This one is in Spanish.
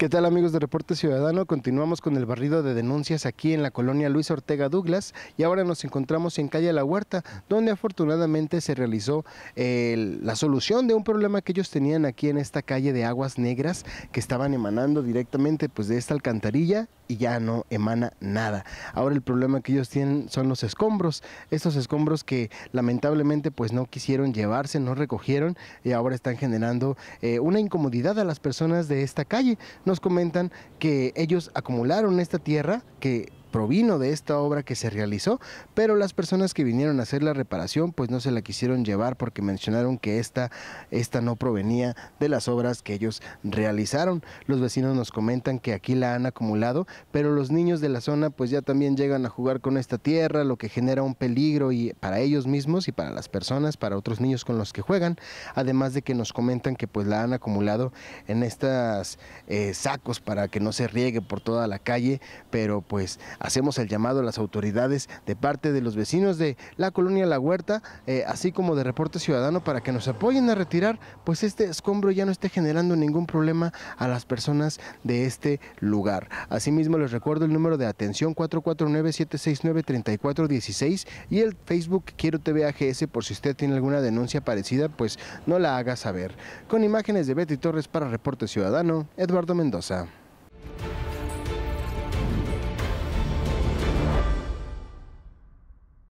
¿Qué tal amigos de Reporte Ciudadano? Continuamos con el barrido de denuncias aquí en la colonia Luis Ortega Douglas y ahora nos encontramos en calle La Huerta, donde afortunadamente se realizó la solución de un problema que ellos tenían aquí en esta calle de aguas negras que estaban emanando directamente pues, de esta alcantarilla y ya no emana nada. Ahora el problema que ellos tienen son los escombros, estos escombros que lamentablemente pues no quisieron llevarse, no recogieron y ahora están generando eh, una incomodidad a las personas de esta calle nos comentan que ellos acumularon esta tierra que provino de esta obra que se realizó, pero las personas que vinieron a hacer la reparación pues no se la quisieron llevar porque mencionaron que esta, esta no provenía de las obras que ellos realizaron. Los vecinos nos comentan que aquí la han acumulado, pero los niños de la zona pues ya también llegan a jugar con esta tierra, lo que genera un peligro y para ellos mismos y para las personas, para otros niños con los que juegan, además de que nos comentan que pues la han acumulado en estas eh, sacos para que no se riegue por toda la calle, pero pues Hacemos el llamado a las autoridades de parte de los vecinos de la colonia La Huerta, eh, así como de Reporte Ciudadano, para que nos apoyen a retirar, pues este escombro ya no esté generando ningún problema a las personas de este lugar. Asimismo, les recuerdo el número de atención 449-769-3416 y el Facebook Quiero TV por si usted tiene alguna denuncia parecida, pues no la haga saber. Con imágenes de Betty Torres para Reporte Ciudadano, Eduardo Mendoza.